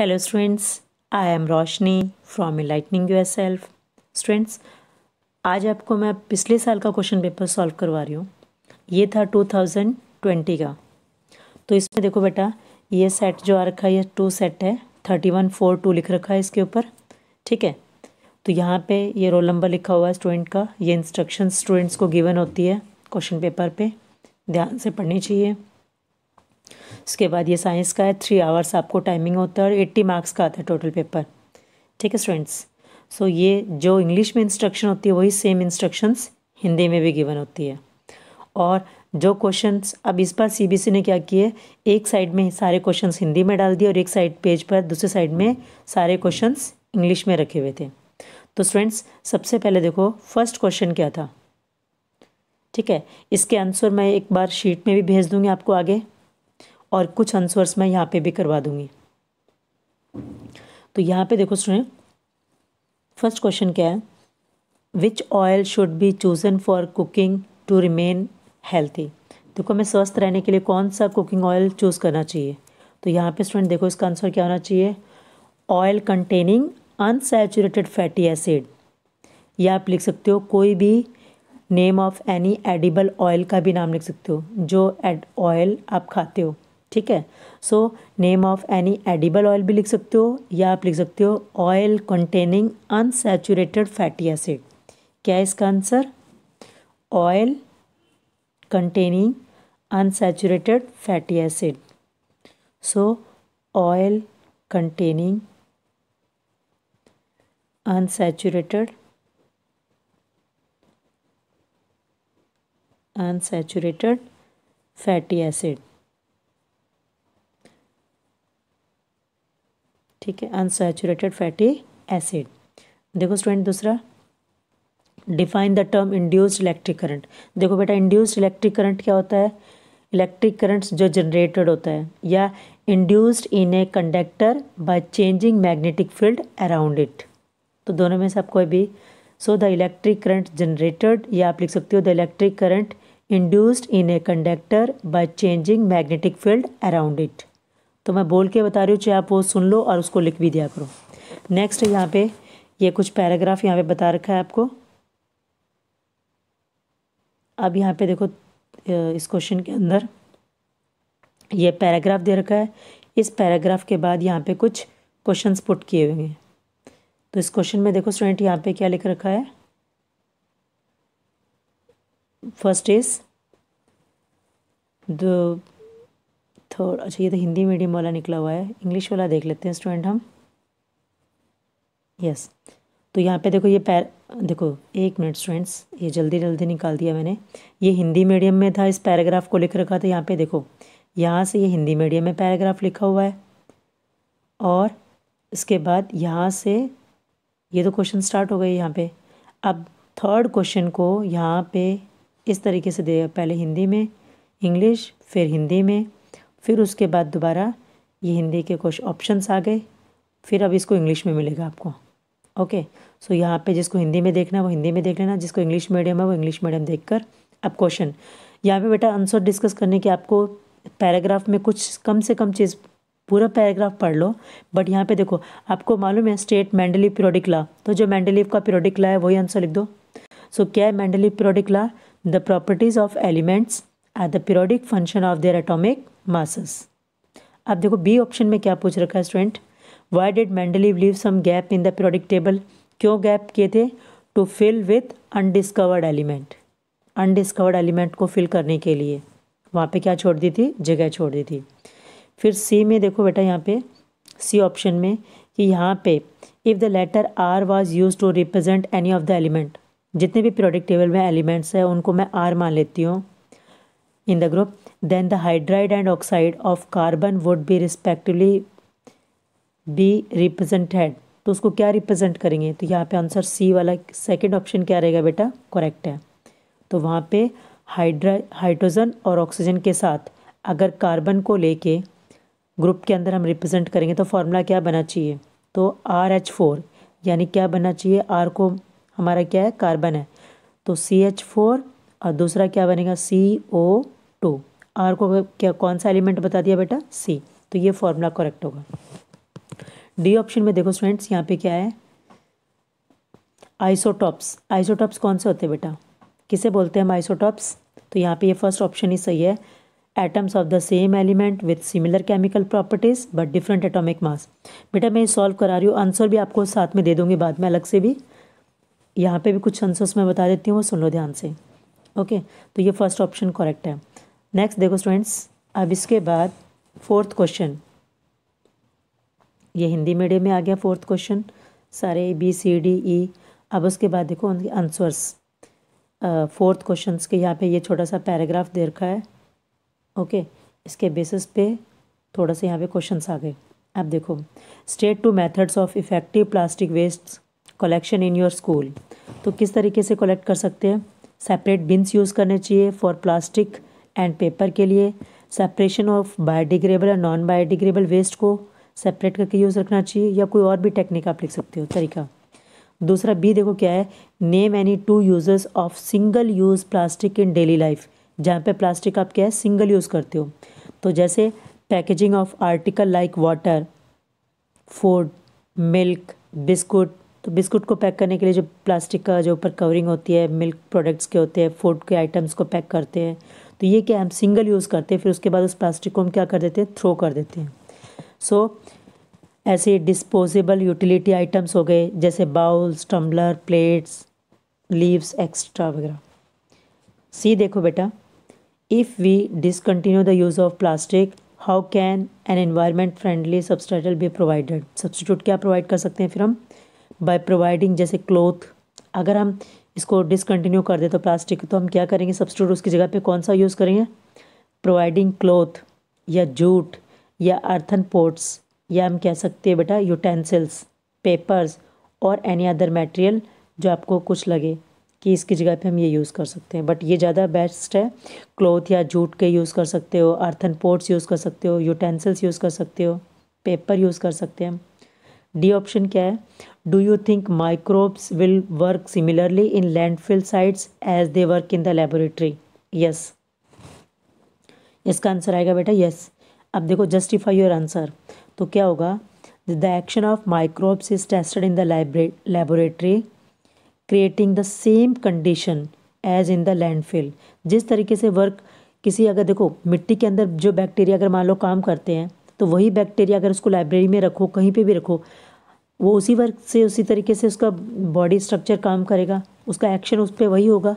Hello students am Roshni from a lightning U S एल्फ students आज आपको मैं पिछले साल का क्वेश्चन पेपर सॉल्व करवा रही हूँ ये था 2020 का तो इसमें देखो बेटा ये सेट जो आ रखा है ये टू सेट है थर्टी वन फोर टू लिख रखा है इसके ऊपर ठीक है तो यहाँ पे ये रोल नंबर लिखा हुआ है स्टूडेंट का ये इंस्ट्रक्शन स्टूडेंट्स को गिवन होती है क्वेश्चन पेपर पे ध्यान से पढ़नी चाहिए उसके बाद ये साइंस का है थ्री आवर्स आपको टाइमिंग होता है और एट्टी मार्क्स का आता है टोटल पेपर ठीक है स्टूडेंट्स सो so, ये जो इंग्लिश में इंस्ट्रक्शन होती है वही सेम इंस्ट्रक्शंस हिंदी में भी गिवन होती है और जो क्वेश्चंस अब इस बार सी ने क्या किए एक साइड में सारे क्वेश्चंस हिंदी में डाल दिए और एक साइड पेज पर दूसरे साइड में सारे क्वेश्चंस इंग्लिश में रखे हुए थे तो स्टूडेंट्स सबसे पहले देखो फर्स्ट क्वेश्चन क्या था ठीक है इसके आंसर मैं एक बार शीट में भी भेज दूंगी आपको आगे और कुछ आंसर्स मैं यहाँ पे भी करवा दूँगी तो यहाँ पे देखो स्टूडेंट फर्स्ट क्वेश्चन क्या है which oil should be chosen for cooking to remain healthy देखो हमें स्वस्थ रहने के लिए कौन सा कुकिंग ऑयल चूज़ करना चाहिए तो यहाँ पे स्टूडेंट देखो इसका आंसर क्या होना चाहिए oil containing unsaturated fatty acid या आप लिख सकते हो कोई भी name of any edible oil का भी नाम लिख सकते हो जो एड ऑयल आप खाते हो ठीक है so name of any edible oil भी लिख सकते हो या आप लिख सकते हो oil containing unsaturated fatty acid क्या है इसका answer oil containing unsaturated fatty acid so oil containing unsaturated unsaturated fatty acid ठीक है अनसेचुरेटेड फैटी एसिड देखो स्टूडेंट दूसरा define the term induced electric current देखो बेटा इंड्यूस्ड इलेक्ट्रिक करंट क्या होता है इलेक्ट्रिक करंट जो जनरेटेड होता है या induced in a conductor by changing magnetic field around it तो दोनों में से कोई अभी so the electric current generated या आप लिख सकते हो the electric current induced in a conductor by changing magnetic field around it तो मैं बोल के बता रही हूँ चाहे आप वो सुन लो और उसको लिख भी दिया करो नेक्स्ट यहाँ पे ये कुछ पैराग्राफ यहाँ पे बता रखा है आपको अब यहाँ पे देखो इस क्वेश्चन के अंदर ये पैराग्राफ दे रखा है इस पैराग्राफ के बाद यहाँ पे कुछ क्वेश्चन पुट किए हुए हैं तो इस क्वेश्चन में देखो स्टूडेंट यहाँ पे क्या लिख रखा है फर्स्ट इज द थर्ड अच्छा ये तो हिंदी मीडियम वाला निकला हुआ है इंग्लिश वाला देख लेते हैं स्टूडेंट हम यस तो यहाँ पे देखो ये पैर देखो एक मिनट स्टूडेंट्स ये जल्दी जल्दी निकाल दिया मैंने ये हिंदी मीडियम में था इस पैराग्राफ को लिख रखा था यहाँ पे देखो यहाँ से ये हिंदी मीडियम में पैराग्राफ लिखा हुआ है और इसके बाद यहाँ से ये तो क्वेश्चन स्टार्ट हो गए यहाँ पे अब थर्ड क्वेश्चन को यहाँ पे इस तरीके से दे पहले हिंदी में इंग्लिश फिर हिंदी में फिर उसके बाद दोबारा ये हिंदी के कुछ ऑप्शंस आ गए फिर अब इसको इंग्लिश में मिलेगा आपको ओके सो यहाँ पे जिसको हिंदी में देखना है वो हिंदी में देख लेना जिसको इंग्लिश मीडियम है वो इंग्लिश मीडियम देख कर अब क्वेश्चन यहाँ पे बेटा आंसर डिस्कस करने के आपको पैराग्राफ में कुछ कम से कम चीज़ पूरा पैराग्राफ पढ़ लो बट यहाँ पे देखो आपको मालूम है स्टेट मैंडली पीरियोडिक ला तो जो मैंडलीव का पीरियोडिक ला है वही आंसर लिख दो सो क्या है Mendeleev periodic law the properties of elements are the periodic function of their atomic masses आप देखो बी ऑप्शन में क्या पूछ रखा है student why did Mendeleev leave some gap in the periodic table क्यों गैप किए थे to fill with undiscovered element undiscovered element को फिल करने के लिए वहाँ पे क्या छोड़ दी थी जगह छोड़ दी थी फिर सी में देखो बेटा यहाँ पे सी ऑप्शन में कि यहाँ पे if the letter R was use to represent any of the element जितने भी पीरियोडिक टेबल में एलिमेंट्स हैं उनको मैं आर मान लेती हूँ in the group then the hydride and oxide of carbon would be respectively be represented तो उसको क्या रिप्रेजेंट करेंगे तो यहाँ पे आंसर सी वाला सेकेंड ऑप्शन क्या रहेगा बेटा करेक्ट है तो वहाँ पे हाइड्रा हाइड्रोजन और ऑक्सीजन के साथ अगर कार्बन को लेके ग्रुप के अंदर हम रिप्रेजेंट करेंगे तो फार्मूला क्या बना चाहिए तो आर एच फोर यानी क्या बनना चाहिए आर को हमारा क्या है कार्बन है तो सी एच फोर और दूसरा क्या बनेगा सी ओ आर को क्या कौन सा एलिमेंट बता दिया बेटा सी तो ये फॉर्मूला करेक्ट होगा डी ऑप्शन में देखो स्टूडेंट्स यहाँ पे क्या है आइसोटॉप्स आइसोटॉप्स कौन से होते हैं बेटा किसे बोलते हैं हम आइसोटॉप्स तो यहाँ पे ये फर्स्ट ऑप्शन ही सही है atoms of the same element with similar chemical properties but different atomic mass बेटा मैं ये सॉल्व करा रही हूँ आंसर भी आपको साथ में दे दूँगी बाद में अलग से भी यहाँ पे भी कुछ आंसर्स मैं बता देती हूँ वो सुन लो ध्यान से ओके तो ये फर्स्ट ऑप्शन करेक्ट है नेक्स्ट देखो स्टूडेंट्स अब इसके बाद फोर्थ क्वेश्चन ये हिंदी मीडियम में आ गया फोर्थ क्वेश्चन सारे बी सी डी ई अब उसके बाद देखो उनके आंसर्स फोर्थ क्वेश्चन के यहाँ पे ये छोटा सा पैराग्राफ दे रखा है ओके okay, इसके बेसिस पे थोड़ा सा यहाँ पे क्वेश्चंस आ गए अब देखो state two methods of effective plastic waste collection in your school तो किस तरीके से कलेक्ट कर सकते हैं सेपरेट बिन्स यूज़ करने चाहिए फॉर प्लास्टिक एंड पेपर के लिए सेपरेशन ऑफ बायोडिग्रेबल और नॉन बायोडिग्रेबल वेस्ट को सेपरेट करके यूज़ रखना चाहिए या कोई और भी टेक्निक आप लिख सकते हो तरीका दूसरा बी देखो क्या है name any two uses of single use plastic in daily life जहाँ पे प्लास्टिक आप क्या है सिंगल यूज़ करते हो तो जैसे packaging of article like water food milk biscuit तो बिस्कुट को पैक करने के लिए जो प्लास्टिक का जो ऊपर कवरिंग होती है मिल्क प्रोडक्ट्स के होते हैं फूड के आइटम्स को पैक करते हैं तो ये क्या हम सिंगल यूज़ करते हैं फिर उसके बाद उस प्लास्टिक को हम क्या कर देते हैं थ्रो कर देते हैं सो so, ऐसे डिस्पोजेबल यूटिलिटी आइटम्स हो गए जैसे bowls tumbler plates leaves extra वगैरह सी देखो बेटा if we discontinue the use of plastic how can an environment friendly subtitle भी प्रोवाइडेड सब्सटीट्यूट क्या प्रोवाइड कर सकते हैं फिर हम बाय प्रोवाइडिंग जैसे क्लोथ अगर हम इसको डिसकन्टिन्यू कर दे तो प्लास्टिक तो हम क्या करेंगे सब्सिट्यूट उसकी जगह पे कौन सा यूज़ करेंगे प्रोवाइडिंग क्लोथ या जूट या अर्थन पोर्ट्स या हम कह सकते हैं बेटा यूटेंसिल्स पेपर्स और एनी अदर मटेरियल जो आपको कुछ लगे कि इसकी जगह पे हम ये यूज़ कर सकते हैं बट ये ज़्यादा बेस्ट है क्लोथ या जूट के यूज़ कर सकते हो अर्थन पोर्ट्स यूज़ कर सकते हो यूटेंसिल्स यूज़ कर सकते हो पेपर यूज़ कर सकते हैं डी ऑप्शन क्या है do you think microbes will work similarly in landfill sites as they work in the laboratory yes इसका आंसर आएगा बेटा यस अब देखो जस्टिफाई योर आंसर तो क्या होगा the action of microbes is tested in the laboratory creating the same condition as in the landfill जिस तरीके से वर्क किसी अगर देखो मिट्टी के अंदर जो बैक्टीरिया अगर मान लो काम करते हैं तो वही बैक्टीरिया अगर उसको लाइब्रेरी में रखो कहीं पे भी रखो वो उसी वर्क से उसी तरीके से उसका बॉडी स्ट्रक्चर काम करेगा उसका एक्शन उस पर वही होगा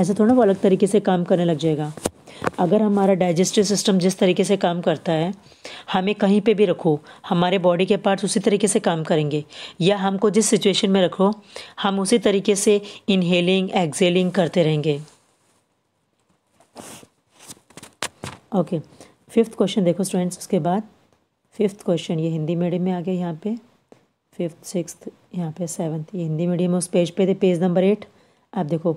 ऐसे थोड़ा वो अलग तरीके से काम करने लग जाएगा अगर हमारा डाइजेस्टिव सिस्टम जिस तरीके से काम करता है हमें कहीं पे भी रखो हमारे बॉडी के पार्ट्स उसी तरीके से काम करेंगे या हमको जिस सिचुएशन में रखो हम उसी तरीके से इनहेलिंग एक्सेलिंग करते रहेंगे ओके फिफ्थ क्वेश्चन देखो स्टूडेंट्स उसके बाद फिफ्थ क्वेश्चन ये हिंदी मीडियम में आ गया यहाँ पे फिफ्थ सिक्सथ यहाँ पे सेवन्थ ये हिंदी मीडियम में उस पेज पे थे पेज नंबर एट आप देखो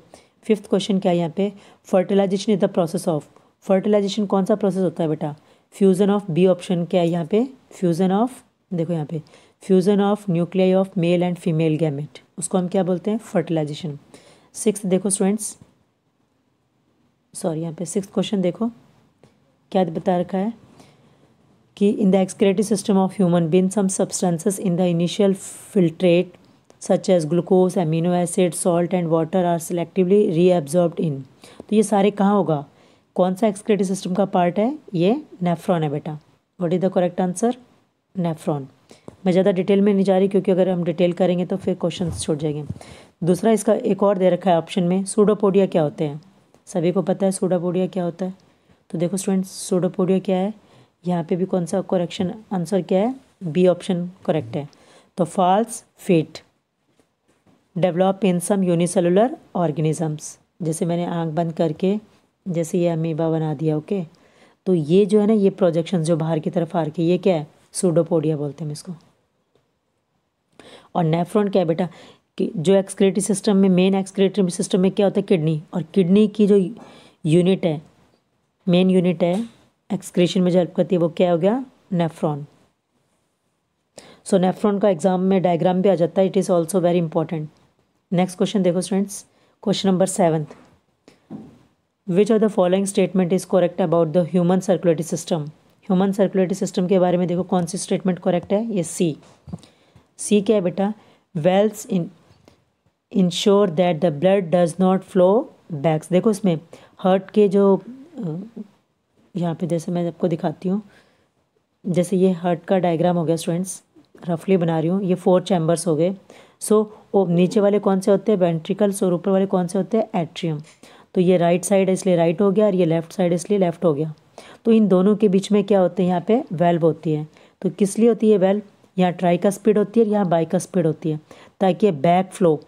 फिफ्थ क्वेश्चन क्या है यहाँ पे fertilisation is the process of fertilisation कौन सा प्रोसेस होता है बेटा फ्यूज़न ऑफ बी ऑप्शन क्या है यहाँ पे फ्यूज़न ऑफ देखो यहाँ पे fusion of nuclei of male and female gamete उसको हम क्या बोलते हैं फर्टिलाइजेशन सिक्स देखो स्टूडेंट्स सॉरी यहाँ पे सिक्स क्वेश्चन देखो क्या बता रखा है कि in the excretive system of human being some substances in the initial filtrate such as glucose amino acid salt and water are selectively reabsorb in तो ये सारे कहाँ होगा कौन सा एक्सक्रेटिव सिस्टम का पार्ट है ये नेफ्रॉन है बेटा what is the correct answer nephron मैं ज़्यादा डिटेल में नहीं जा रही क्योंकि अगर हम डिटेल करेंगे तो फिर क्वेश्चन छूट जाएंगे दूसरा इसका एक और दे रखा है ऑप्शन में सूडोपोडिया क्या होते हैं सभी को पता है सूडोपोडिया क्या होता है तो देखो स्टूडेंट सूडोपोडिया क्या है यहाँ पे भी कौन सा करेक्शन आंसर क्या है बी ऑप्शन करेक्ट है तो false feet develop in some unicellular organisms जैसे मैंने आँख बंद करके जैसे ये अमीबा बना दिया ओके तो ये जो है ना ये प्रोजेक्शन जो बाहर की तरफ आ रखे ये क्या है सूडोपोडिया बोलते हैं इसको और नेफ्रॉन क्या है बेटा कि जो एक्सक्रेटरी सिस्टम में मेन एक्सक्रेटरी सिस्टम में क्या होता है किडनी और किडनी की जो यूनिट है मेन यूनिट है एक्सक्रेशन में जो हेल्प करती है वो क्या हो गया नेफ्रॉन सो नेफ्रॉन का एग्जाम में डायग्राम भी आ जाता है it is also very important next question देखो students question number seventh which are the following statement is correct about the human circulatory system human circulatory system के बारे में देखो कौन सी स्टेटमेंट करेक्ट है ये सी सी क्या है बेटा valves in ensure that the blood does not flow backs देखो इसमें हर्ट के जो यहाँ पे जैसे मैं आपको दिखाती हूँ जैसे ये हर्ट का डायग्राम हो गया स्टूडेंट्स रफली बना रही हूँ ये फोर चैम्बर्स हो गए सो so, नीचे वाले कौन से होते हैं वेंट्रिकल्स और ऊपर वाले कौन से होते हैं एट्रियम तो ये राइट साइड इसलिए राइट हो गया और ये लेफ्ट साइड इसलिए लेफ्ट हो गया तो इन दोनों के बीच में क्या होते हैं यहाँ पे वेल्व होती है तो किस लिए होती है वेल्व यहाँ ट्राई का स्पीड होती है यहाँ बाई का स्पीड होती है ताकि back flow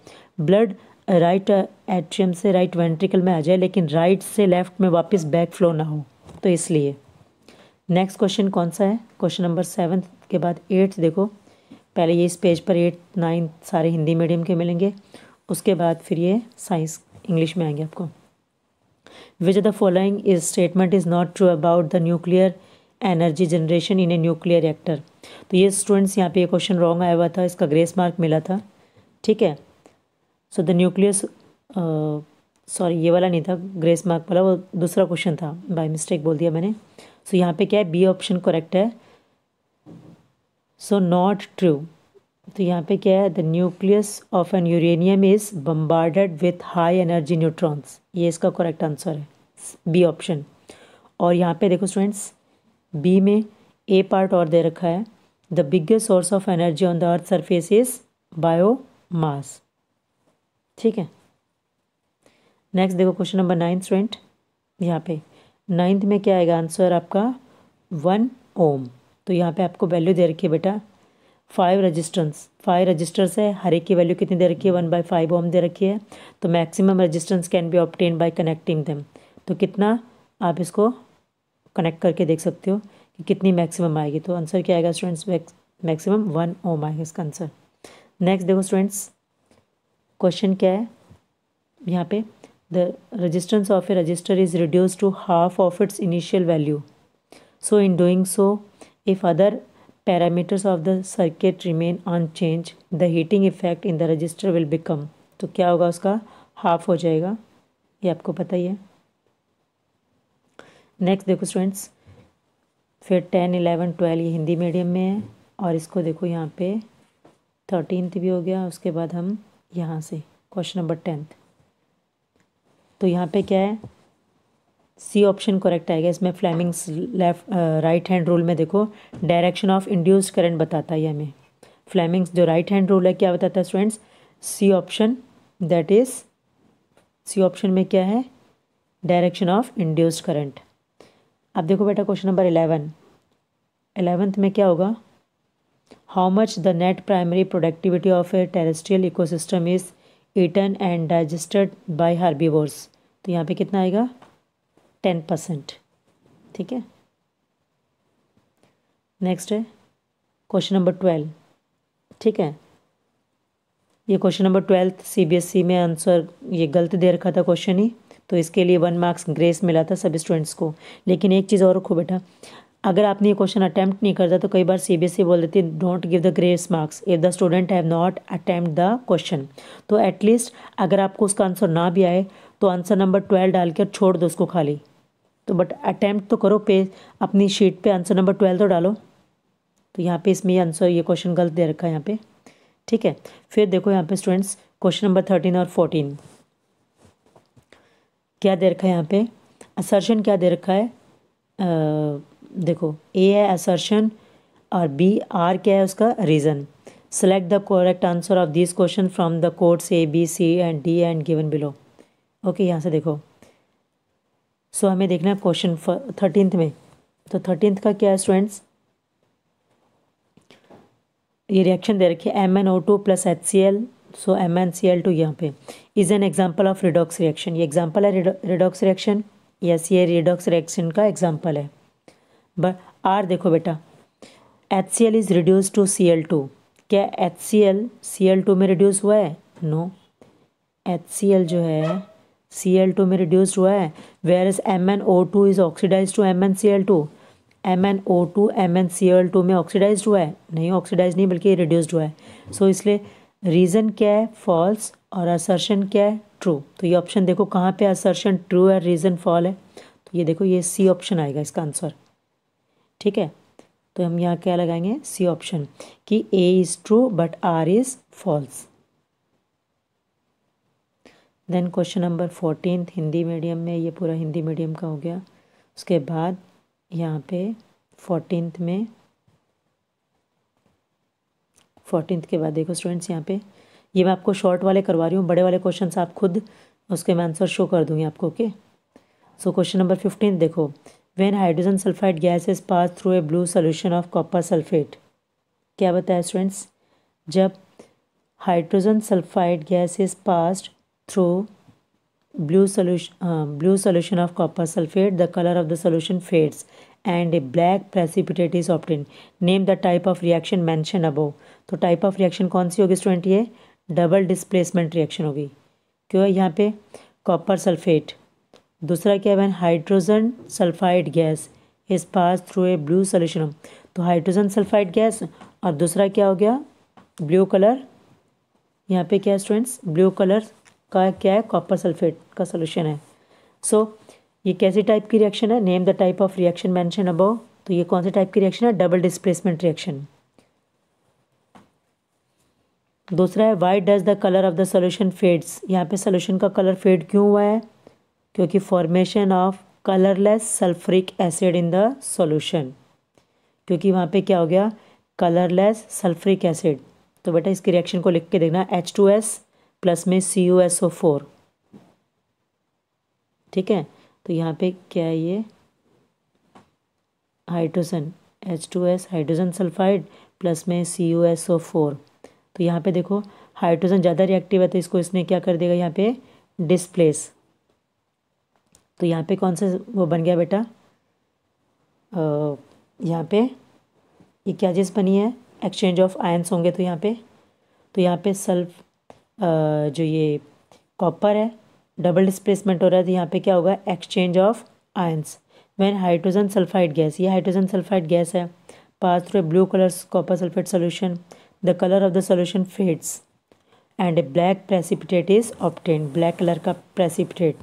blood right atrium से राइट वेंट्रिकल में आ जाए लेकिन राइट से लेफ्ट में वापस बैक फ्लो ना हो तो इसलिए नेक्स्ट क्वेश्चन कौन सा है क्वेश्चन नंबर सेवन के बाद एट्थ देखो पहले ये इस पेज पर एट नाइन सारे हिंदी मीडियम के मिलेंगे उसके बाद फिर ये साइंस इंग्लिश में आएंगे आपको which the following is statement is not true about the nuclear energy generation in a nuclear reactor तो ये स्टूडेंट्स यहाँ पे ये क्वेश्चन रॉन्ग आया हुआ था इसका ग्रेस मार्क मिला था ठीक है सो द न्यूक्लियस सॉरी ये वाला नहीं था ग्रेस मार्क वाला वो दूसरा क्वेश्चन था बाय मिस्टेक बोल दिया मैंने सो so, यहाँ पे क्या है बी ऑप्शन करेक्ट है सो नॉट ट्रू तो यहाँ पे क्या है the nucleus of an uranium is bombarded with high energy neutrons ये इसका करेक्ट आंसर है बी ऑप्शन और यहाँ पे देखो स्टूडेंट्स बी में ए पार्ट और दे रखा है the biggest source of energy on the earth surface is biomass ठीक है नेक्स्ट देखो क्वेश्चन नंबर नाइन्थ स्टूडेंट यहाँ पे नाइन्थ में क्या आएगा आंसर आपका वन ओम तो यहाँ पे आपको वैल्यू दे रखी है बेटा फाइव रजिस्टेंस फाइव रजिस्टर्स है हर एक की वैल्यू कितनी दे रखी है वन बाई फाइव ओम दे रखी है तो maximum resistance can be obtain by connecting them तो कितना आप इसको कनेक्ट करके देख सकते हो कि कितनी मैक्सिमम आएगी तो आंसर क्या आएगा स्टूडेंट्स मैक्सिमम वन ओम आएगा इसका आंसर नेक्स्ट देखो स्टूडेंट्स क्वेश्चन क्या है यहाँ पे the resistance of a resistor is reduced to half of its initial value. So in doing so, if other parameters of the circuit remain unchanged, the heating effect in the resistor will become. to kya hoga uska half ho jayega ye aapko pata hi hai next dekho students फिर ten eleven twelve ये Hindi medium में है और इसको देखो यहाँ पे thirteenth भी हो गया उसके बाद हम यहाँ से क्वेश्चन नंबर टेंथ तो यहाँ पे क्या है सी ऑप्शन करेक्ट आएगा इसमें Fleming's left right hand rule में देखो डायरेक्शन ऑफ इंड्यूस्ड करंट बताता है हमें फ्लैमिंग्स जो राइट हैंड रूल है क्या बताता है students C option that is C option में क्या है डायरेक्शन ऑफ इंड्यूस्ड करंट अब देखो बेटा क्वेश्चन नंबर इलेवन एलेवेंथ में क्या होगा how much the net primary productivity of a terrestrial ecosystem is eaten and digested by herbivores तो यहाँ पे कितना आएगा टेन परसेंट ठीक है नेक्स्ट है क्वेश्चन नंबर ट्वेल्व ठीक है ये क्वेश्चन नंबर ट्वेल्थ सीबीएसई में आंसर ये गलत दे रखा था क्वेश्चन ही तो इसके लिए वन मार्क्स ग्रेस मिला था सभी स्टूडेंट्स को लेकिन एक चीज़ और रखो बेटा अगर आपने ये क्वेश्चन अटैम्प्ट नहीं करता तो कई बार सी बी एस ई बोल देती don't give the grace marks if the student have not attempt the question तो एटलीस्ट अगर आपको उसका आंसर ना भी आए तो आंसर नंबर ट्वेल्व डाल कर छोड़ दो उसको खाली तो बट अटैम्प्ट तो करो पे अपनी शीट पे आंसर नंबर ट्वेल्व तो डालो तो यहाँ पे इसमें आंसर ये क्वेश्चन गलत दे रखा है यहाँ पे ठीक है फिर देखो यहाँ पे स्टूडेंट्स क्वेश्चन नंबर थर्टीन और फोर्टीन क्या दे रखा है यहाँ पे असर्शन क्या दे रखा है आ, देखो ए है असर्शन और बी आर क्या है उसका reason select the correct answer of this question from the codes A B C and D and given below okay यहाँ से देखो सो so, हमें देखना है क्वेश्चन थर्टींथ में तो थर्टींथ का क्या है स्टूडेंट्स ये रिएक्शन दे रखी है M N O two plus H C L so M N C L two यहाँ पे is an example of redox reaction ये एग्जाम्पल है रिडॉक्स रिएक्शन यस ये रिडॉक्स रिएक्शन का एग्जाम्पल है बट आर देखो बेटा H C L is reduce to C L two क्या H C L C L two में रिड्यूस हुआ है नो एच सी एल जो है सी एल टू में रिड्यूस्ड हुआ है where is M N O two is oxidise to M N C L two M N O two M N C L two में oxidise हुआ है नहीं oxidise नहीं बल्कि रिड्यूस्ड हुआ है सो so, इसलिए रीज़न क्या है फॉल्स और असर्शन क्या है ट्रू तो ये ऑप्शन देखो कहाँ पे असर्शन ट्रू है रीज़न फॉल है तो ये देखो ये सी ऑप्शन आएगा इसका आंसर ठीक है तो हम यहाँ क्या लगाएंगे सी ऑप्शन कि A is true but R is false then question number fourteen Hindi medium में ये पूरा हिंदी मीडियम का हो गया उसके बाद यहाँ पे फोर्टीन में फोर्टीन के बाद देखो स्टूडेंट्स यहाँ पे ये मैं आपको शॉर्ट वाले करवा रही हूँ बड़े वाले क्वेश्चन आप खुद उसके मैं आंसर शो कर दूँगी आपको okay so question number fifteen देखो when hydrogen sulphide gas is pass through a blue solution of copper sulphate क्या बताया स्टूडेंट्स जब hydrogen sulphide gas is passed through blue solution uh, blue solution of copper sulfate the color of the solution fades and a black precipitate is obtained name the type of reaction mentioned above तो type of reaction kaun si hogi student ye double displacement reaction hogi kyun hai yahan pe copper sulfate dusra kya hai है hydrogen sulphide gas is pass through a blue solution तो hydrogen sulfide gas aur dusra kya ho gaya blue color यहाँ पे क्या students blue colour का क्या है copper sulphate का solution है सो so, ये कैसी टाइप की रिएक्शन है name the type of reaction mention above तो ये कौन से टाइप की रिएक्शन है डबल डिस्प्लेसमेंट रिएक्शन दूसरा है why does the colour of the solution fades यहाँ पे सोल्यूशन का कलर फेड क्यों हुआ है क्योंकि formation of colourless sulphuric acid in the solution क्योंकि वहाँ पे क्या हो गया कलरलेस सल्फ्रिक एसिड तो बेटा इसकी रिएक्शन को लिख के देखना एच टू एस प्लस में C U S O four ठीक है तो यहाँ पे क्या है ये hydrogen H two S hydrogen sulphide plus में C U S O four तो यहाँ पे देखो हाइड्रोजन ज़्यादा रिएक्टिव है तो इसको इसने क्या कर देगा यहाँ पे डिस्प्लेस तो यहाँ पे कौन सा वो बन गया बेटा यहाँ पे ये क्या चीज़ बनी है एक्सचेंज ऑफ आयंस होंगे तो यहाँ पे तो यहाँ पे सल्फ जो ये कॉपर है डबल डिस्प्लेसमेंट हो रहा है तो यहाँ पे क्या होगा exchange of ions when hydrogen sulphide gas ये हाइड्रोजन सल्फाइड गैस है pass through a blue colour copper sulphate solution the colour of the solution fades and a black precipitate is obtain black colour का precipitate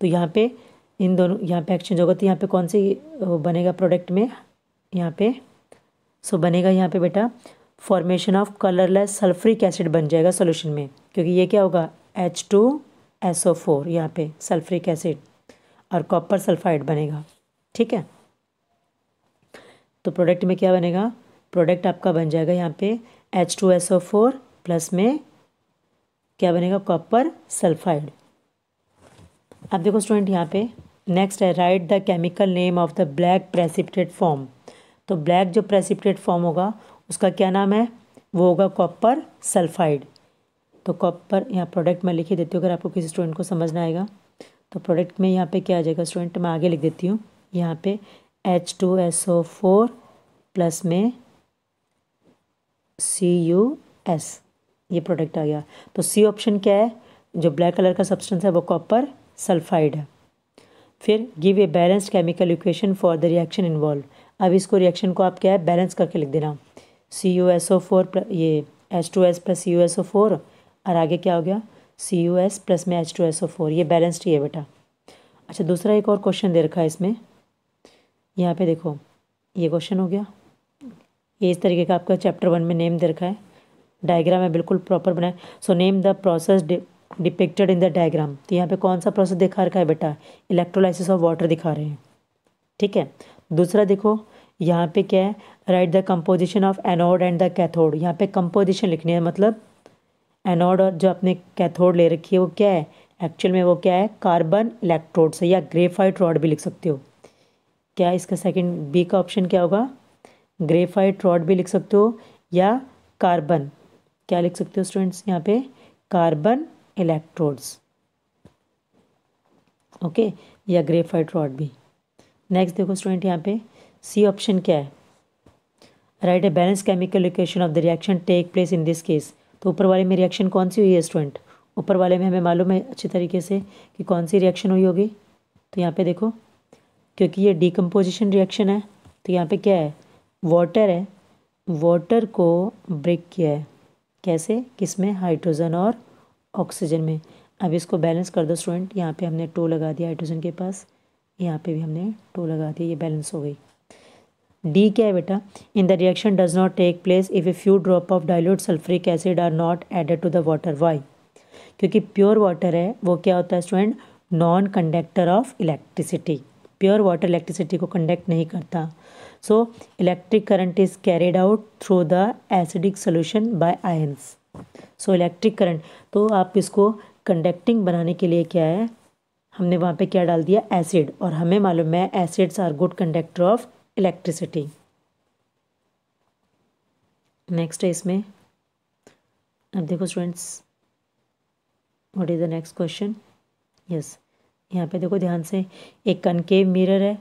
तो यहाँ पे इन दोनों यहाँ पे exchange होगा तो यहाँ पे कौन सी बनेगा प्रोडक्ट में यहाँ पे सो बनेगा यहाँ पे बेटा formation of colourless sulphuric acid बन जाएगा सोल्यूशन में क्योंकि ये क्या होगा H two S O four यहाँ पर सल्फ्रिक एसिड और कॉपर सल्फाइड बनेगा ठीक है तो प्रोडक्ट में क्या बनेगा प्रोडक्ट आपका बन जाएगा यहाँ पे H two S O four plus में क्या बनेगा कॉपर सल्फाइड अब देखो स्टूडेंट यहाँ पे नेक्स्ट है right the chemical name of the black precipitate form तो ब्लैक जो प्रेसिपिटेट फॉर्म होगा उसका क्या नाम है वो होगा कॉपर सल्फाइड तो कॉपर यहाँ प्रोडक्ट मैं लिखी देती हूँ अगर आपको किसी स्टूडेंट को समझना आएगा तो प्रोडक्ट में यहाँ पे क्या आ जाएगा स्टूडेंट मैं आगे लिख देती हूँ यहाँ पे H two S O four plus में सी यू एस ये प्रोडक्ट आ गया तो सी ऑप्शन क्या है जो ब्लैक कलर का सब्सटेंस है वो कॉपर सल्फाइड है फिर give a balanced chemical equation for the reaction involve अब इसको रिएक्शन को आप क्या है बैलेंस करके लिख देना C U S O four ये H two S plus C U S O four और आगे क्या हो गया सी यू एस प्लस में H two S O four ये बैलेंस्ड ही है बेटा अच्छा दूसरा एक और क्वेश्चन दे रखा है इसमें यहाँ पे देखो ये क्वेश्चन हो गया ये इस तरीके का आपका चैप्टर वन में नेम दे रखा है डायग्राम है बिल्कुल प्रॉपर बनाए so name the process depicted in the diagram तो यहाँ पे कौन सा प्रोसेस दिखा रखा है बेटा इलेक्ट्रोलाइसिस ऑफ वाटर दिखा रहे हैं ठीक है दूसरा देखो यहाँ पे क्या है right the composition of anode and the cathode यहाँ पे कंपोजिशन लिखनी है मतलब एनोड और जो अपने कैथोड ले रखी है वो क्या है एक्चुअल में वो क्या है कार्बन इलेक्ट्रोड्स या ग्रेफाइट रॉड भी लिख सकते हो क्या इसका सेकंड बी का ऑप्शन क्या होगा ग्रेफाइट रॉड भी लिख सकते हो या कार्बन क्या लिख सकते हो स्टूडेंट्स यहाँ पे कार्बन इलेक्ट्रोड्स ओके या ग्रेफाइट रॉड भी नेक्स्ट देखो स्टूडेंट यहाँ पे सी ऑप्शन क्या है right a balance chemical equation of the reaction take place in this case तो ऊपर वाले में रिएक्शन कौन सी हुई है स्टूडेंट ऊपर वाले में हमें मालूम है अच्छे तरीके से कि कौन सी रिएक्शन हुई होगी तो यहाँ पे देखो क्योंकि ये डिकम्पोजिशन रिएक्शन है तो यहाँ पे क्या है वाटर है वाटर को ब्रेक किया है कैसे किस में हाइड्रोजन और ऑक्सीजन में अब इसको बैलेंस कर दो स्टूडेंट यहाँ पे हमने टू लगा दिया हाइड्रोजन के पास यहाँ पे भी हमने टू लगा दिया ये बैलेंस हो गई डी क्या है बेटा in the reaction does not take place if a few drop of dilute sulphuric acid are not added to the water why क्योंकि प्योर वाटर है वो क्या होता है student non conductor of electricity pure water electricity को conduct नहीं करता so electric current is carried out through the acidic solution by ions so electric current तो आप इसको कंडक्टिंग बनाने के लिए क्या है हमने वहाँ पे क्या डाल दिया एसिड और हमें मालूम है acids are good conductor of electricity next है इसमें अब देखो students what is the next question yes यहाँ पे देखो ध्यान से एक कनकेव मिरर है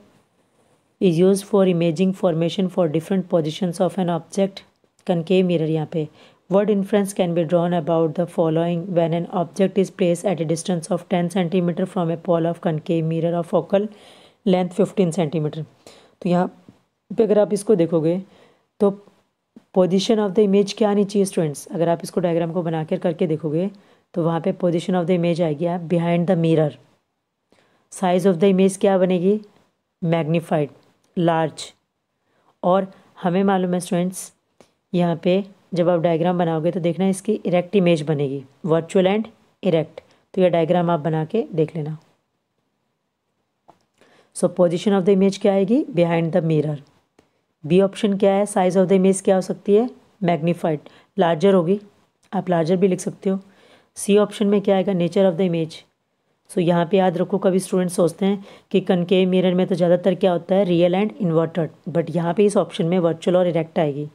is use for imaging formation for different position of an object concave mirror यहाँ पे word inference can be drawn about the following when an object is place at a distance of ten centimetre from a pole of concave mirror of focal length fifteen centimetre तो यहाँ पे अगर आप इसको देखोगे तो पोजीशन ऑफ द इमेज क्या आनी चाहिए स्टूडेंट्स अगर आप इसको डायग्राम को बना कर करके देखोगे तो वहाँ पे पोजीशन ऑफ द इमेज आएगी आप behind the mirror size of the image क्या बनेगी मैग्नीफाइड लार्ज और हमें मालूम है स्टूडेंट्स यहाँ पे जब आप डायग्राम बनाओगे तो देखना इसकी इरेक्ट इमेज बनेगी वर्चुअल एंड इरेक्ट तो यह डायग्राम आप बना के देख लेना so position of the image क्या आएगी behind the mirror B option क्या है साइज़ ऑफ द इमेज क्या हो सकती है मैग्नीफाइड लार्जर होगी आप लार्जर भी लिख सकते हो सी ऑप्शन में क्या आएगा nature of the image so यहाँ पे याद रखो कभी स्टूडेंट सोचते हैं कि कनकेव मिरर में तो ज़्यादातर क्या होता है रियल एंड इन्वर्टेड बट यहाँ पे इस ऑप्शन में वर्चुअल और इरेक्ट आएगी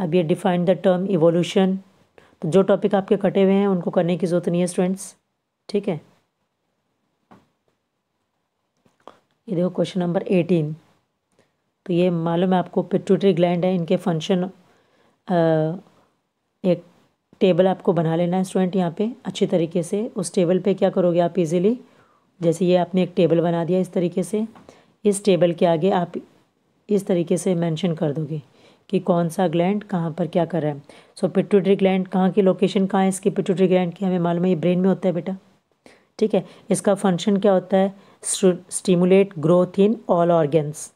अब ये डिफाइन द टर्म इवोल्यूशन तो जो टॉपिक आपके कटे हुए हैं उनको करने की ज़रूरत नहीं है स्टूडेंट्स ठीक है ये देखो क्वेश्चन नंबर एटीन तो ये मालूम है आपको पिट्यूटरी ग्लैंड है इनके फंक्शन एक टेबल आपको बना लेना है स्टूडेंट यहाँ पे अच्छी तरीके से उस टेबल पे क्या करोगे आप इजीली जैसे ये आपने एक टेबल बना दिया इस तरीके से इस टेबल के आगे आप इस तरीके से मेंशन कर दोगे कि कौन सा ग्लैंड कहाँ पर क्या कर रहा है सो पिट्यूटरी ग्लैंड कहाँ की लोकेशन कहाँ है इसकी पिट्यूटरी ग्लैंड की हमें मालूम है ये ब्रेन में होता है बेटा ठीक है इसका फंक्शन क्या होता है stimulate growth in all organs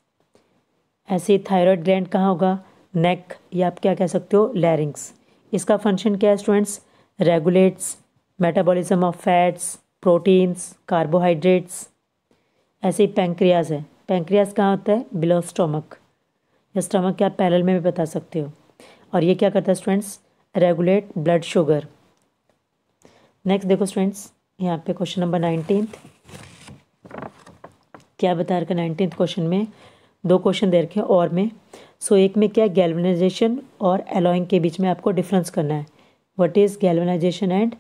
ऐसे थायराइड ग्लैंड कहाँ होगा नेक या आप क्या कह सकते हो लैरिंग्स इसका फंक्शन क्या है students regulates metabolism of fats proteins carbohydrates ऐसे ही पेंक्रियाज है पेंक्रियाज कहाँ होता है बिलो स्टोमक या स्टोमक के आप पैरल में भी बता सकते हो और ये क्या करता है students regulate blood sugar next देखो स्टूडेंट्स यहाँ पे क्वेश्चन नंबर नाइनटीन्थ क्या बता रखा नाइनटीन्थ क्वेश्चन में दो क्वेश्चन दे रखे और में सो so, एक में क्या गैल्वनाइजेशन और एलोइंग के बीच में आपको डिफरेंस करना है what is galvanization and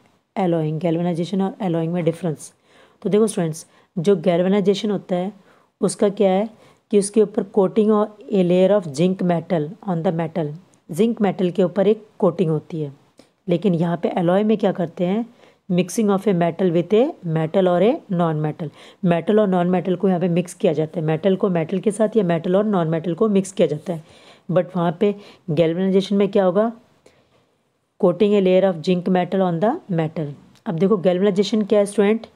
alloying galvanization और एलोइंग में डिफरेंस तो देखो स्टूडेंट्स जो गैल्वनाइजेशन होता है उसका क्या है कि उसके ऊपर कोटिंग और a layer of zinc metal on the metal zinc metal के ऊपर एक कोटिंग होती है लेकिन यहाँ पे एलॉय में क्या करते हैं mixing of a metal with a metal और ए नॉन मेटल मेटल और नॉन मेटल को यहाँ पे मिक्स किया जाता है मेटल को मेटल के साथ या मेटल और नॉन मेटल को मिक्स किया जाता है बट वहाँ पे गैल्वनाइजेशन में क्या होगा coating a layer of zinc metal on the metal अब देखो गैल्वनाइजेशन क्या है student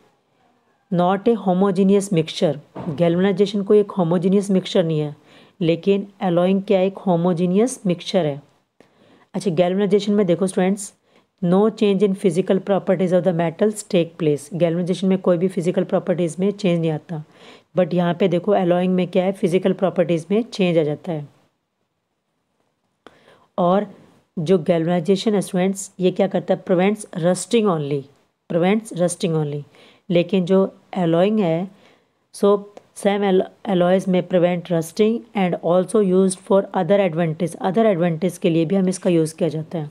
not a homogeneous mixture galvanization कोई एक होमोजीनियस मिक्सचर नहीं है लेकिन एलोइंग क्या एक होमोजीनियस मिक्सचर है अच्छा गैल्वनाइजेशन में देखो students no change in physical properties of the metals take place galvanization में कोई भी फिजिकल प्रॉपर्टीज़ में चेंज नहीं आता बट यहाँ पे देखो एलोइंग में क्या है फिजिकल प्रॉपर्टीज़ में चेंज आ जाता है और जो गैल्वनाइजेशन स्टूडेंट्स ये क्या करता है prevents rusting only prevents rusting only लेकिन जो एलोइंग है सो सेम एलोइज में prevent rusting and also use for other advantage other advantage के लिए भी हम इसका यूज़ किया जाता है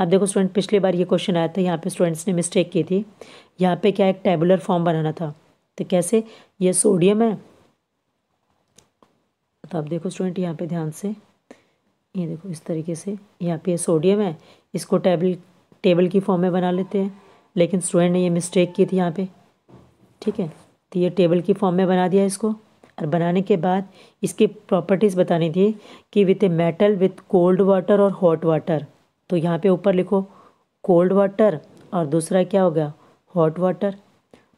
अब देखो स्टूडेंट पिछली बार ये क्वेश्चन आया था यहाँ पे स्टूडेंट्स ने मिस्टेक की थी यहाँ पे क्या एक टेबुलर फॉर्म बनाना था तो कैसे ये सोडियम है तो आप देखो स्टूडेंट यहाँ पे ध्यान से ये देखो इस तरीके से यहाँ पे ये सोडियम है इसको टेबल टेबल की फॉर्म में बना लेते हैं लेकिन स्टूडेंट ने ये मिस्टेक की थी यहाँ पर ठीक है तो ये टेबल की फॉर्म में बना दिया इसको और बनाने के बाद इसकी प्रॉपर्टीज़ बतानी थी कि with a metal with cold water और हॉट वाटर तो यहाँ पे ऊपर लिखो कोल्ड वाटर और दूसरा क्या हो गया हॉट वाटर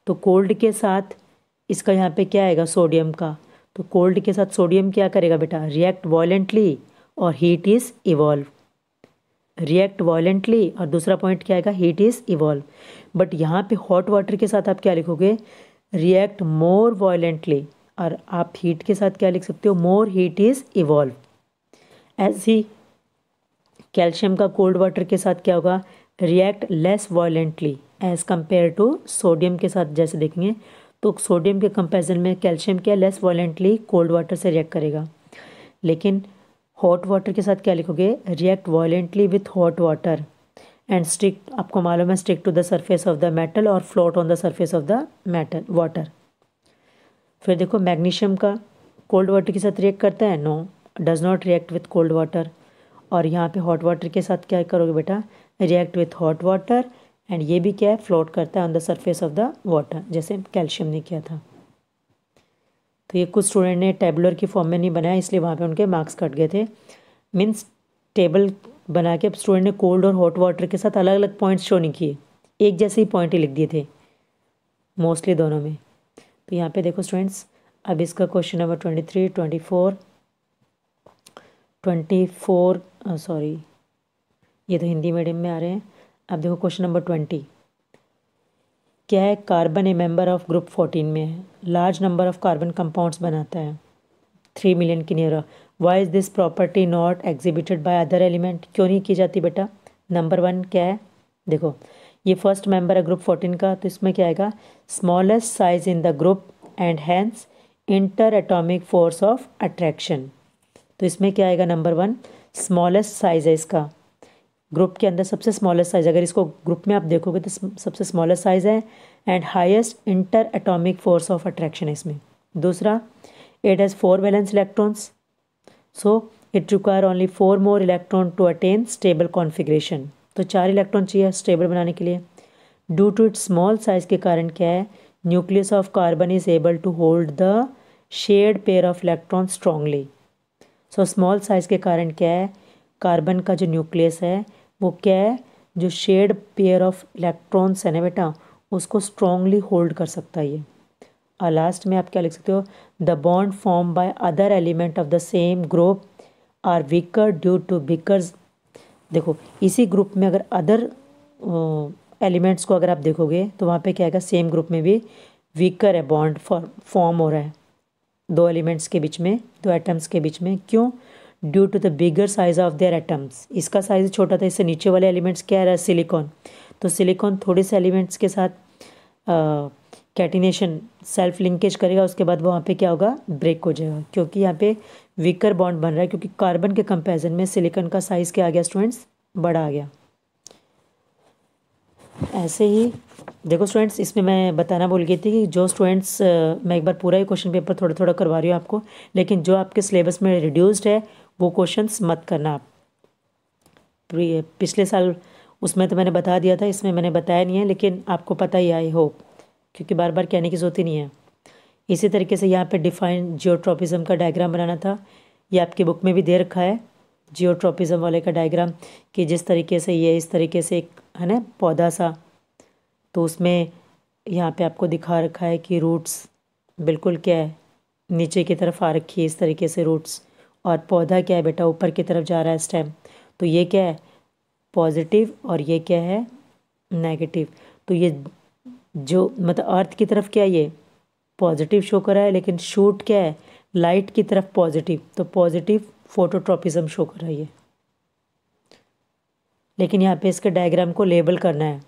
तो कोल्ड के साथ इसका यहाँ पे क्या आएगा सोडियम का तो कोल्ड के साथ सोडियम क्या करेगा बेटा रिएक्ट वॉयलेंटली और heat is evolve react violently और दूसरा पॉइंट क्या आएगा हीट इज़ इवॉल्व बट यहाँ पे हॉट वाटर के साथ आप क्या लिखोगे रिएक्ट मोर वॉयलेंटली और आप हीट के साथ क्या लिख सकते हो मोर हीट इज़ इवॉल्व ऐसी कैल्शियम का कोल्ड वाटर के साथ क्या होगा react less violently as compare to sodium के साथ जैसे देखेंगे तो सोडियम के कंपेरिजन में कैल्शियम क्या लेस वायलेंटली कोल्ड वाटर से रिएक्ट करेगा लेकिन हॉट वाटर के साथ क्या लिखोगे react violently with hot water and stick आपको मालूम है stick to the surface of the metal और float on the surface of the metal water फिर देखो मैग्नीशियम का कोल्ड वाटर के साथ रिएक्ट करता है no does not react with cold water और यहाँ पे हॉट वाटर के साथ क्या करोगे बेटा react with hot water and ये भी क्या है फ्लोट करता है on the surface of the water जैसे कैल्शियम ने किया था तो ये कुछ स्टूडेंट ने टेबलर की फॉर्म में नहीं बनाया इसलिए वहाँ पे उनके मार्क्स कट गए थे मीन्स टेबल बना के अब स्टूडेंट ने कोल्ड और हॉट वाटर के साथ अलग अलग पॉइंट्स शो नहीं किए एक जैसे ही पॉइंट ही लिख दिए थे मोस्टली दोनों में तो यहाँ पे देखो स्टूडेंट्स अब इसका question number twenty three twenty four twenty four sorry ये तो हिंदी मीडियम में आ रहे हैं अब देखो क्वेश्चन नंबर ट्वेंटी क्या है carbon a member of group fourteen में है large number of carbon compounds बनाता है थ्री मिलियन की near why is this property not exhibited by other element क्यों नहीं की जाती बेटा नंबर वन क्या है देखो ये फर्स्ट मेंबर है ग्रुप फोर्टीन का तो इसमें क्या आएगा smallest size in the group and hence inter atomic force of attraction तो इसमें क्या आएगा नंबर वन स्मॉलेस्ट साइज़ है इसका ग्रुप के अंदर सबसे स्मॉलेस्ट साइज़ अगर इसको ग्रुप में आप देखोगे तो सबसे स्मॉलेस्ट साइज़ है and highest inter atomic force of attraction है इसमें दूसरा it has four valence electrons so it require only four more electron to attain stable configuration तो चार इलेक्ट्रॉन चाहिए स्टेबल बनाने के लिए due to it small size के कारण क्या है nucleus of carbon is able to hold the shared pair of electron strongly so small size के कारण क्या है कार्बन का जो न्यूक्लियस है वो क्या है जो शेड पेयर ऑफ इलेक्ट्रॉन्स है ना बेटा उसको स्ट्रॉन्गली होल्ड कर सकता है ये और लास्ट में आप क्या लिख सकते हो the bond form by other element of the same group are weaker due to bigger देखो इसी ग्रुप में अगर अदर एलिमेंट्स को अगर आप देखोगे तो वहाँ पे क्या है सेम ग्रुप में भी वीकर है बॉन्ड फॉर्म हो रहा है दो एलिमेंट्स के बीच में दो एटम्स के बीच में क्यों due to the bigger size of their atoms इसका साइज छोटा था इससे नीचे वाले एलिमेंट्स क्या रहा है सिलिकॉन तो सिलिकॉन थोड़े से एलिमेंट्स के साथ कैटिनेशन सेल्फ लिंकेज करेगा उसके बाद वहाँ पे क्या होगा ब्रेक हो जाएगा क्योंकि यहाँ पे वीकर बॉन्ड बन रहा है क्योंकि कार्बन के कंपेरिजन में सिलिकॉन का साइज़ क्या आ गया स्टूडेंट्स बड़ा आ गया ऐसे ही देखो स्टूडेंट्स इसमें मैं बताना भूल गई थी कि जो स्टूडेंट्स मैं एक बार पूरा ही क्वेश्चन पेपर थोड़ा थोड़ा करवा रही हूँ आपको लेकिन जो आपके सिलेबस में रिड्यूस्ड है वो क्वेश्चंस मत करना आप पिछले साल उसमें तो मैंने बता दिया था इसमें मैंने बताया नहीं है लेकिन आपको पता ही आई होप क्योंकि बार बार कहने की जरूरत ही नहीं है इसी तरीके से यहाँ पर डिफाइन जियोट्रॉपिज़म का डायग्राम बनाना था ये आपकी बुक में भी दे रखा है जियोट्रॉपिज़म वाले का डायग्राम कि जिस तरीके से ये इस तरीके से एक है ना पौधा सा तो उसमें यहाँ पे आपको दिखा रखा है कि रूट्स बिल्कुल क्या है नीचे की तरफ आ रखी है इस तरीके से रूट्स और पौधा क्या है बेटा ऊपर की तरफ जा रहा है स्टेम तो ये क्या है पॉजिटिव और ये क्या है नेगेटिव तो ये जो मतलब अर्थ की तरफ क्या ये पॉजिटिव शो कर रहा है लेकिन शूट क्या है लाइट की तरफ पॉजिटिव तो पॉजिटिव फोटोट्रॉपिज़म शो कर रहा है ये लेकिन यहाँ पे इसके डायग्राम को लेबल करना है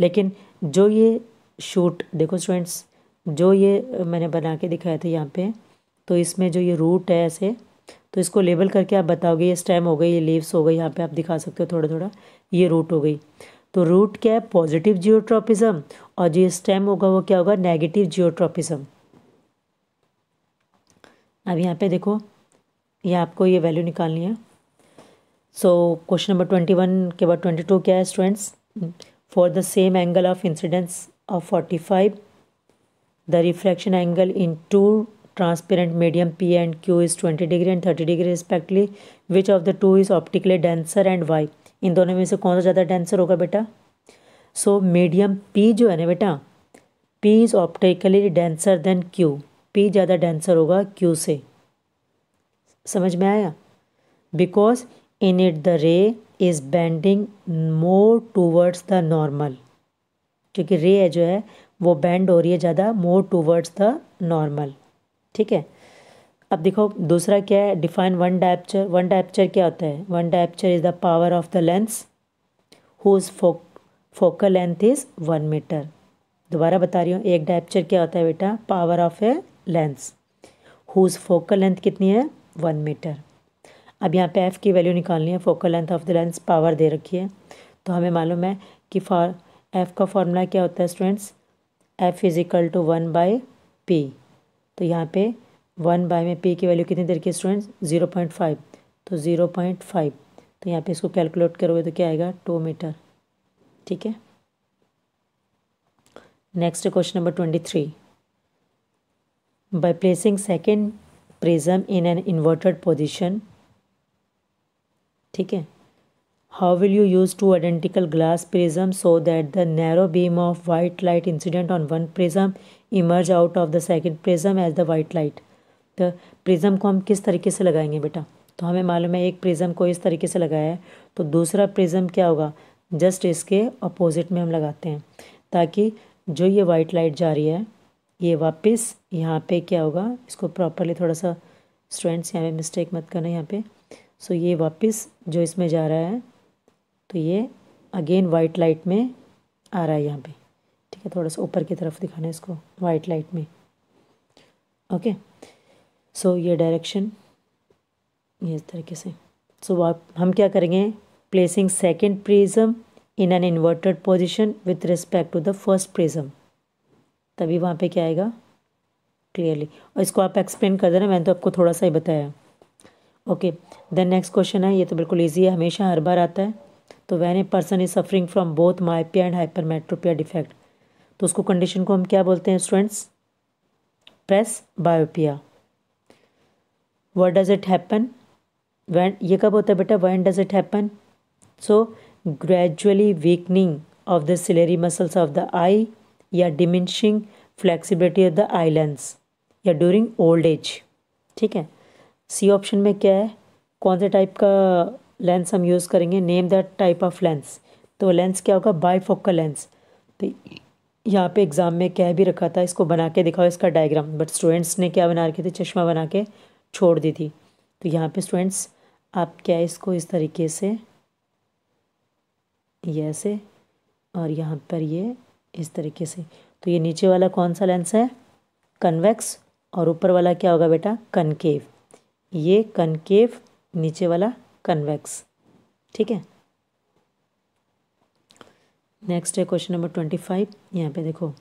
लेकिन जो ये शूट देखो स्टूडेंट्स जो ये मैंने बना के दिखाया था यहाँ पे तो इसमें जो ये रूट है ऐसे तो इसको लेबल करके आप बताओगे ये स्टेम हो गई ये लीव्स हो गई यहाँ पे आप दिखा सकते हो थोड़ा थोड़ा ये रूट हो गई तो रूट क्या है पॉजिटिव जियोट्रॉपिज़म और जो स्टेम होगा वो क्या होगा नेगेटिव जियोट्रॉपिज़म अब यहाँ पे देखो ये आपको ये वैल्यू निकालनी है so question number twenty one के बाद ट्वेंटी टू क्या है students for the same angle of incidence of 45 the refraction angle in two transparent medium p and q is 20 degree and 30 degree respectively which of the two is optically denser and why इन दोनों में से कौन सा ज़्यादा denser होगा बेटा so medium P जो है ना बेटा P is optically denser than Q P ज़्यादा डेंसर होगा क्यू से समझ में आया because in it the ray is bending more towards the normal क्योंकि रे है जो है वो बेंड हो रही है ज़्यादा मोर टूवर्ड्स द नॉर्मल ठीक है अब देखो दूसरा क्या है define one dioptre one dioptre क्या होता है one dioptre is the power of the lens whose focal length is one metre दोबारा बता रही हूँ एक डायप्चर क्या होता है बेटा power of a lens whose focal length कितनी है वन मीटर अब यहाँ पे एफ़ की वैल्यू निकालनी है focal length of the lens power दे रखी है तो हमें मालूम है कि फॉर एफ़ का फॉर्मूला क्या होता है students F is equal to one by P तो यहाँ पे वन बाई में पी की वैल्यू कितनी दे रखी है स्टूडेंट्स ज़ीरो पॉइंट फाइव तो ज़ीरो पॉइंट फाइव तो यहाँ पे इसको कैलकुलेट करोगे तो क्या आएगा टू मीटर ठीक है next question number twenty three by placing second prism in an inverted position ठीक है how will you use two identical glass prisms so that the narrow beam of white light incident on one prism emerge out of the second prism as the white light तो prism को हम किस तरीके से लगाएंगे बेटा तो हमें मालूम है एक प्रिज्म को इस तरीके से लगाया है तो दूसरा प्रिज्म क्या होगा जस्ट इसके अपोजिट में हम लगाते हैं ताकि जो ये वाइट लाइट जा रही है ये वापस यहाँ पे क्या होगा इसको प्रॉपरली थोड़ा सा स्टूडेंट्स यहाँ पे मिस्टेक मत करना यहाँ पे सो ये वापस जो इसमें जा रहा है तो ये अगेन वाइट लाइट में आ रहा है यहाँ पे ठीक है थोड़ा सा ऊपर की तरफ दिखाना है इसको वाइट लाइट में ओके सो ये डायरेक्शन ये इस तरीके से सो so, आप हम क्या करेंगे placing second prism in an inverted position with respect to the first prism तभी वहाँ पे क्या आएगा क्लियरली और इसको आप एक्सप्लेन कर देना मैंने तो आपको थोड़ा सा ही बताया ओके देन नेक्स्ट क्वेश्चन है ये तो बिल्कुल ईजी है हमेशा हर बार आता है तो when a person is suffering from both myopia and hypermetropia defect तो उसको कंडीशन को हम क्या बोलते हैं students presbyopia what does it happen when ये कब होता है बेटा when does it happen so gradually weakening of the ciliary muscles of the eye या diminishing flexibility of the lens या ड्यूरिंग ओल्ड एज ठीक है सी ऑप्शन में क्या है कौन से टाइप का लेंस हम यूज़ करेंगे name that type of lens तो लेंस क्या होगा बाईफोकल लेंस तो यहाँ पे एग्ज़ाम में क्या भी रखा था इसको बना के दिखाओ इसका डायग्राम बट स्टूडेंट्स ने क्या बना रखे थे चश्मा बना के छोड़ दी थी तो यहाँ पे स्टूडेंट्स आप क्या इसको इस तरीके से ये ऐसे और यहाँ पर ये इस तरीके से तो ये नीचे वाला कौन सा लेंस है कन्वेक्स और ऊपर वाला क्या होगा बेटा कनकेव ये कनकेव नीचे वाला कन्वेक्स ठीक है नेक्स्ट है क्वेश्चन नंबर ट्वेंटी फाइव यहाँ पे देखो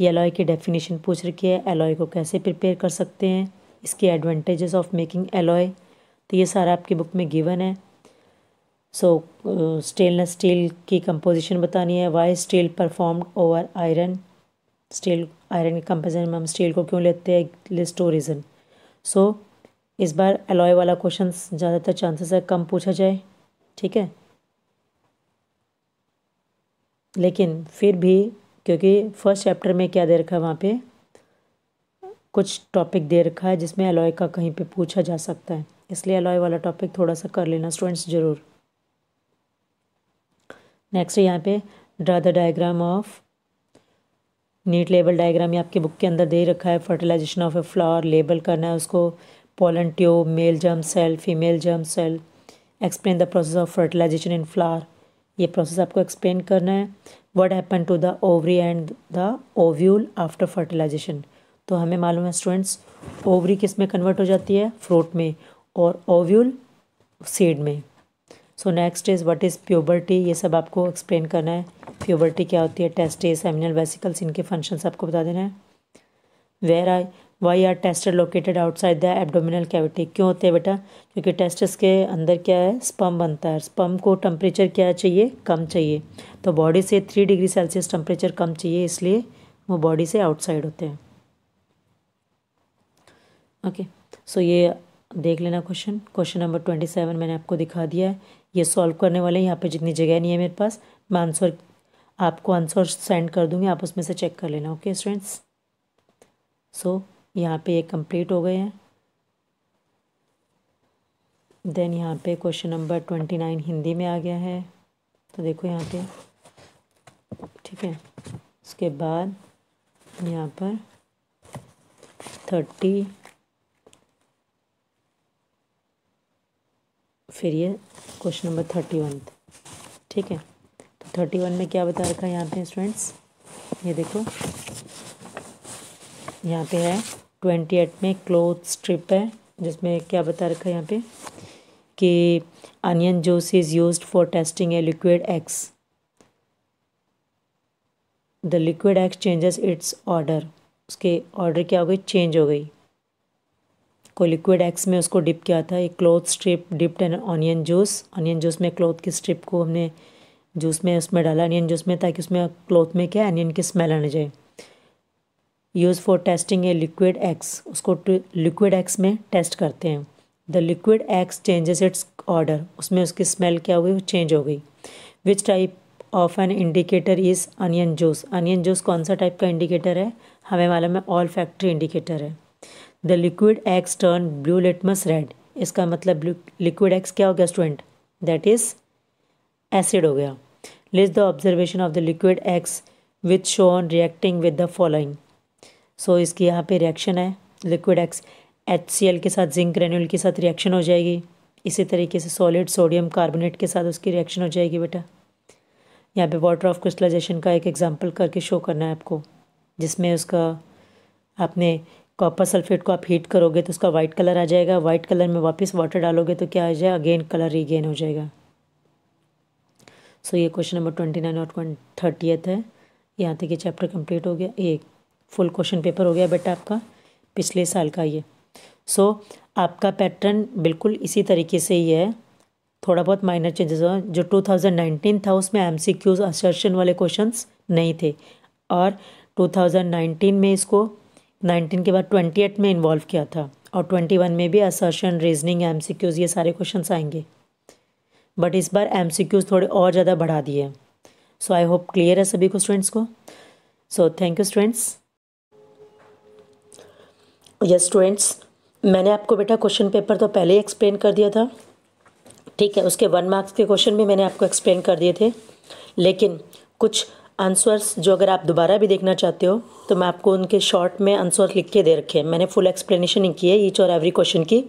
ये एलॉय की डेफिनेशन पूछ रखी है एलॉय को कैसे प्रिपेयर कर सकते हैं इसके एडवांटेजेस ऑफ मेकिंग एलॉय तो ये सारा आपकी बुक में गिवन है सो स्टेनलेस स्टील की कंपोजिशन बतानी है why steel perform over iron steel iron की कंपोजिशन में हम स्टील को क्यों लेते हैं लिस्ट ओ रीज़न सो इस बार एलॉय वाला क्वेश्चन ज़्यादातर चांसेस है कम पूछा जाए ठीक है लेकिन फिर भी क्योंकि फर्स्ट चैप्टर में क्या दे रखा है वहाँ पे कुछ टॉपिक दे रखा है जिसमें एलॉय का कहीं पे पूछा जा सकता है इसलिए अलॉय वाला टॉपिक थोड़ा सा कर लेना स्टूडेंट्स ज़रूर नेक्स्ट यहाँ पे draw the diagram of neat label diagram ये आपकी बुक के अंदर दे रखा है fertilization of a flower label करना है उसको pollen tube male germ cell female germ cell explain the process of fertilization in flower ये प्रोसेस आपको एक्सप्लेन करना है what happen to the ovary and the ovule after fertilization तो हमें मालूम है स्टूडेंट्स ओवरी किस में कन्वर्ट हो जाती है फ्रूट में और ओव्यूल सीड में so next is what is puberty ये सब आपको एक्सप्लेन करना है प्योबर्टी क्या होती है टेस्टिस एमिनल वेसिकल्स इनके फंक्शन आपको बता देना है where I why are test located outside the abdominal cavity क्यों होते हैं बेटा क्योंकि टेस्टिस के अंदर क्या है स्पम बनता है स्पम को टेम्परेचर क्या चाहिए कम चाहिए तो बॉडी से थ्री डिग्री सेल्सियस टेम्परेचर कम चाहिए इसलिए वो बॉडी से आउटसाइड होते हैं ओके सो ये देख लेना question question number twenty seven मैंने आपको दिखा दिया है ये सॉल्व करने वाले यहाँ पे जितनी जगह नहीं है मेरे पास मैं आंसर आपको आंसर सेंड कर दूँगी आप उसमें से चेक कर लेना ओके स्टूडेंट्स सो यहाँ पे ये कंप्लीट हो गए हैं देन यहाँ पे question number twenty nine Hindi में आ गया है तो देखो यहाँ पे ठीक है उसके बाद यहाँ पर थर्टी फिर ये क्वेश्चन नंबर थर्टी वन ठीक है तो थर्टी वन में क्या बता रखा है यहाँ पे स्टूडेंट्स ये देखो यहाँ पे है ट्वेंटी एट में क्लोथ स्ट्रिप है जिसमें क्या बता रखा है यहाँ पे कि onion juice is use for testing a liquid X the liquid X changes its order उसके ऑर्डर क्या हो गई चेंज हो गई को लिक्विड एक्स में उसको डिप किया था एक cloth strip dipped an onion juice onion juice में क्लोथ की स्ट्रिप को हमने जूस में उसमें डाला अनियन जूस में ताकि उसमें क्लोथ में क्या अनियन की स्मेल आने जाए use for testing a liquid X उसको लिक्विड एक्स में टेस्ट करते हैं the liquid X changes its order उसमें उसकी स्मेल क्या हुई वो चेंज हो गई which type of an indicator is onion juice onion juice कौन सा टाइप का इंडिकेटर है हमें वाला में ऑल फैक्ट्री इंडिकेटर है the liquid X turn blue litmus red इसका मतलब लिक्विड एक्स क्या हो गया स्टूडेंट दैट इज़ एसिड हो गया list the observation of the liquid X with show on reacting with the following so इसकी यहाँ पे रिएक्शन है liquid X H C L के साथ जिंक ग्रेन्यूल के साथ रिएक्शन हो जाएगी इसी तरीके से सॉलिड सोडियम कार्बोनेट के साथ उसकी रिएक्शन हो जाएगी बेटा यहाँ पे वाटर ऑफ क्रिस्टलाइजेशन का एक एग्जांपल करके शो करना है आपको जिसमें उसका आपने कॉपर सल्फेट को आप हीट करोगे तो उसका वाइट कलर आ जाएगा वाइट कलर में वापस वाटर डालोगे तो क्या आ जाएगा अगेन कलर रीगेन हो जाएगा सो so, ये क्वेश्चन नंबर ट्वेंटी नाइन और थर्टियथ है यहाँ तक ये चैप्टर कंप्लीट हो गया एक फुल क्वेश्चन पेपर हो गया बेटा आपका पिछले साल का ये सो so, आपका पैटर्न बिल्कुल इसी तरीके से ही है थोड़ा बहुत माइनर चेंजेस हुआ जो 2019 था उसमें एम सी क्यूज असर्शन वाले क्वेश्चन नहीं थे और 2019 में इसको 19 के बाद 28 में इन्वॉल्व किया था और 21 में भी assertion reasoning M C Qs ये सारे क्वेश्चन आएंगे बट इस बार एम सी क्यूज़ थोड़े और ज़्यादा बढ़ा दिए सो आई होप क्लियर है सभी को स्टूडेंट्स को so thank you students yes students मैंने आपको बेटा क्वेश्चन पेपर तो पहले ही एक्सप्लेन कर दिया था ठीक है उसके वन मार्क्स के क्वेश्चन भी मैंने आपको एक्सप्लेन कर दिए थे लेकिन कुछ आंसर्स जो अगर आप दोबारा भी देखना चाहते हो तो मैं आपको उनके शॉर्ट में आंसर लिख के दे रखे हैं मैंने फुल एक्सप्लेनेशन नहीं की है ईच और एवरी क्वेश्चन की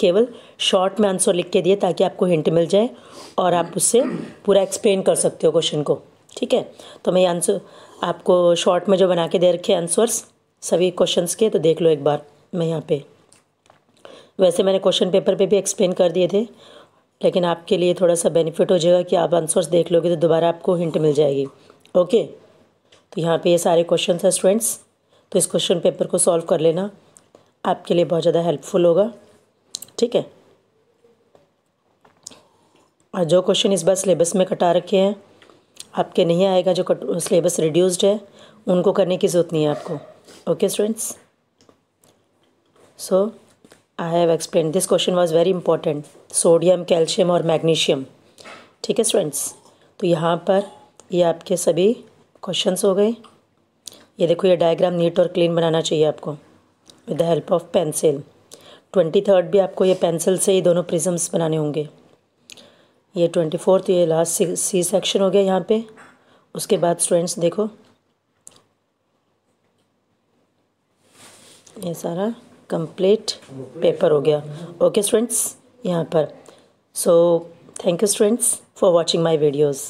केवल शॉर्ट में आंसर लिख के दिए ताकि आपको हिंट मिल जाए और आप उससे पूरा एक्सप्लेन कर सकते हो क्वेश्चन को ठीक है तो मैं आंसर आपको शॉर्ट में जो बना के दे रखे आंसर्स सभी क्वेश्चंस के तो देख लो एक बार मैं यहाँ पे वैसे मैंने क्वेश्चन पेपर पे भी एक्सप्लेन कर दिए थे लेकिन आपके लिए थोड़ा सा बेनिफिट हो जाएगा कि आप आंसर्स देख लोगे तो दोबारा आपको हिंट मिल जाएगी ओके तो यहाँ पे ये सारे क्वेश्चन हैं स्टूडेंट्स तो इस क्वेश्चन पेपर को सॉल्व कर लेना आपके लिए बहुत ज़्यादा हेल्पफुल होगा ठीक है और जो क्वेश्चन इस बार सिलेबस में कटा रखे हैं आपके नहीं आएगा जो सिलेबस रिड्यूस्ड है उनको करने की ज़रूरत नहीं है आपको okay students So I have explained this question was very important sodium, calcium और magnesium. ठीक है स्टूडेंट्स तो यहाँ पर ये आपके सभी क्वेश्चंस हो गए ये देखो ये डायग्राम नीट और क्लीन बनाना चाहिए आपको with the help of pencil twenty third भी आपको ये पेंसिल से ही दोनों प्रिजम्स बनाने होंगे ये ट्वेंटी फोर्थ ये लास्ट सी सेक्शन हो गया यहाँ पे उसके बाद स्टूडेंट्स देखो ये सारा कंप्लीट पेपर हो गया ओके स्टूडेंट्स यहाँ पर so thank you students for watching my videos